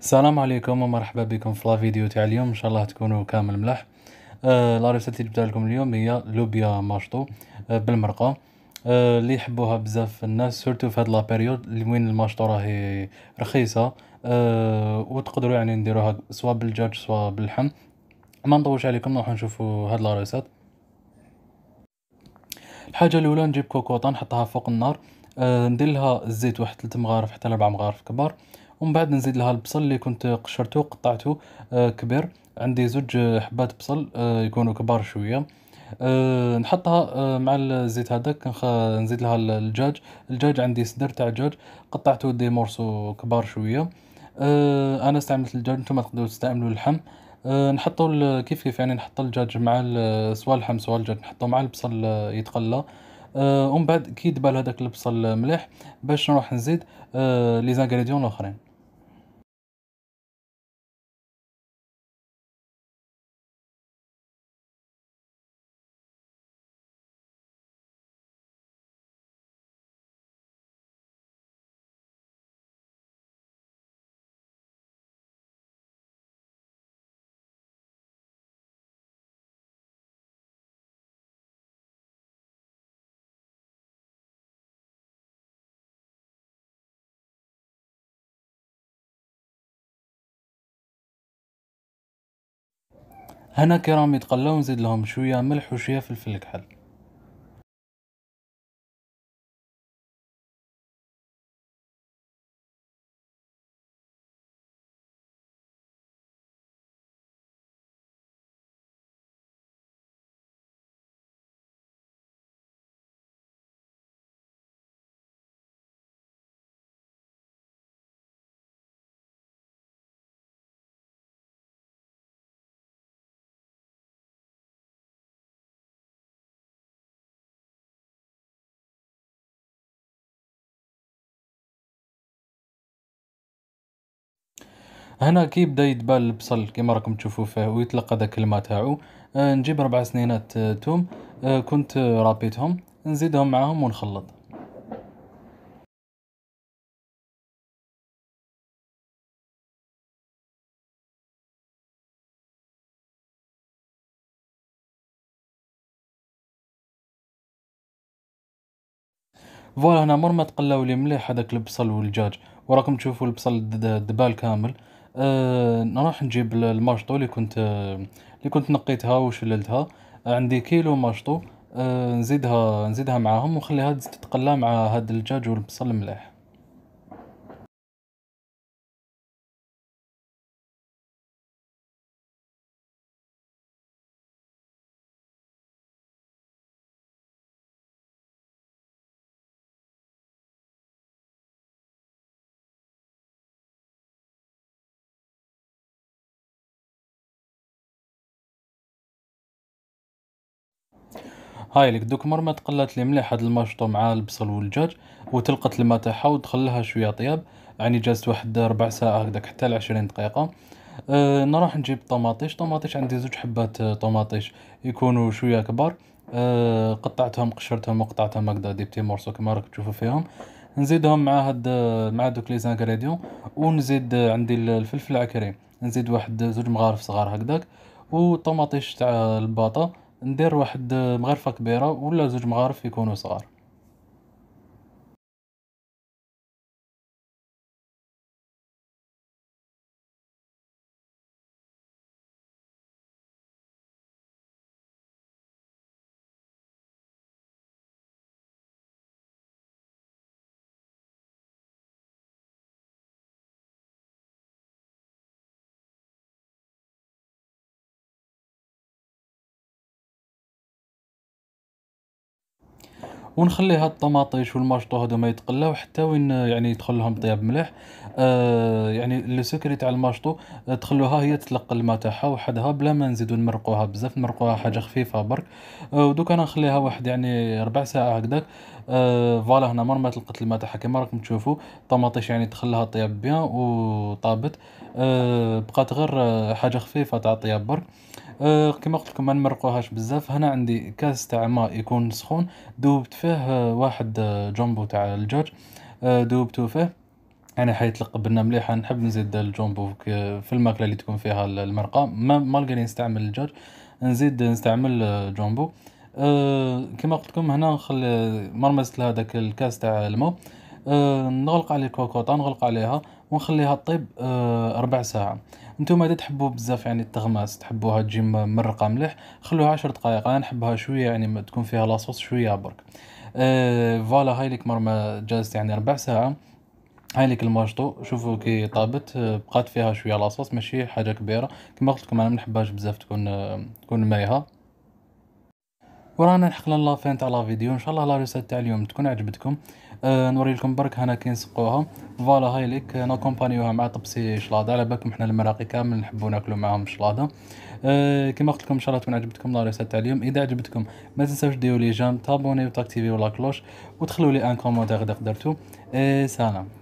السلام عليكم ومرحبا بكم في لا فيديو تاع اليوم ان شاء الله تكونوا كامل ملاح آه، لا ريسيت اللي جبتها لكم اليوم هي لوبيا ماشطو آه، بالمرقه آه، اللي يحبوها بزاف الناس سورتو في هاد لا بيريود اللي وين الماشطو راهي رخيصه وتقدروا يعني نديروها سواء بالدجاج سواء باللحم ما نطولش عليكم نروحوا نشوفوا هاد لا الحاجه الاولى نجيب كوكوطه نحطها فوق النار ندير لها الزيت واحد 3 مغارف حتى 4 مغارف كبار آه ومن بعد نزيد لها البصل اللي كنت قشرته وقطعته آه، كبير عندي زوج حبات بصل آه، يكونوا كبار شويه آه، نحطها مع الزيت هذاك نزيد لها الدجاج الدجاج عندي صدر تاع دجاج قطعته دي مورسو كبار شويه انا استعملت الدجاج نتوما تقدروا تستعملوا اللحم نحطوا كيف كيف يعني نحط الدجاج مع سواء اللحم سواء الدجاج نحطو مع البصل يتقلى ومن بعد كي يدبل هذاك البصل مليح باش نروح نزيد لي زانغريديون الاخرين هنا كرامي تقلى نزيد لهم شويه ملح وشويه فلفل كحل هنا كي بدا يتبان البصل كيما راكم تشوفوا فيه ويتلقى ذاك الماء تاعو آه، نجيب ربع سنينات آه، توم آه، كنت رابيتهم نزيدهم معاهم ونخلط فوالا هنا مر ما تقلاو لي مليح هذاك البصل والدجاج وراكم تشوفوا البصل دبال كامل آه، نروح نجيب الماشطو اللي كنت اللي كنت نقيتها وشللتها آه، عندي كيلو ماشطو آه، نزيدها نزيدها معاهم ونخليها تتقلى مع هاد الدجاج والبصل المليح هاي لك دوك مرمى تقلت لي مليح هاد الماشطو مع البصل والدجاج وتلقت الماء تاعها وتخليها شويه طياب يعني جازت واحد ربع ساعه هكذاك حتى لعشرين دقيقه أه نروح نجيب طماطيش طماطيش عندي زوج حبات طماطيش يكونوا شويه كبار أه قطعتهم قشرتهم وقطعتهم هكذا دي بتي مورسو كما راك تشوفوا فيهم نزيدهم مع هاد مع دوك لي زانغريديون ونزيد عندي الفلفل العكري نزيد واحد زوج مغارف صغار هكذاك وطماطيش تاع الباطا ندير واحد مغرفة كبيرة ولا زوج مغارف يكونو صغار هاد الطماطيش والماشطو هادو ما يتقلاو حتى وين يعني يدخل لهم طياب مليح آه يعني لو سكري تاع الماشطو آه، تخلوها هي تتلقى الماء تاعها وحدها بلا ما نزيدو نمرقوها بزاف نمرقوها حاجه خفيفه برك آه ودوك انا نخليها واحد يعني ربع ساعه هكذاك آه، فوالا هنا مرمى القتل ما تاعها كيما راكم تشوفوا طماطيش يعني دخلها طياب بيان وطابت آه، بقات غير آه، حاجه خفيفه تاع طياب برك آه كما قلت لكم ما نمرقوهاش بزاف هنا عندي كاس تاع ماء يكون سخون دوبت فيه واحد جامبو تاع الدجاج دوبتو فيه انا يعني حيت لقبنا مليحه نحب نزيد الجومبو في الماكله اللي تكون فيها المرقه ما مالقى نستعمل الجاج نزيد نستعمل جومبو آه، كما قلت لكم هنا نخلي مرمزت لها داك الكاس تاع الماء أه نغلق عليه الكوكوطا نغلق عليها ونخليها طيب أه ربع ساعه نتوما اذا تحبوا بزاف يعني التغماس تحبوها تجي مرقه مليح خلوها عشر دقائق انا نحبها شويه يعني تكون فيها لاصوص شويه برك أه فوالا هاي لك مرمى جازت يعني ربع ساعه هاي لك الماجطو شوفوا كي طابت آه، بقات فيها شويه لاصوص ماشي حاجه كبيره كما قلت لكم انا ما نحبهاش بزاف تكون آه، تكون مايها ورانا لحقنا لافين تاع لا فيديو ان شاء الله لا ريسيت تاع اليوم تكون عجبتكم أه نوري لكم برك هنا كي نسقوها فوالا هاي ليك ناكومبانيوها مع طبسي شلاضه على بالكم حنا المراقي كامل نحبو ناكلو معاهم شلاضه أه كما قلت لكم ان شاء الله تكون عجبتكم لا ريسيت تاع اليوم اذا عجبتكم ما تنساوش ديروا لي جام تابوني وتاكتيفيو لا كلوش وتخلوا لي ان كومونتير اذا قدرتوا أه سلام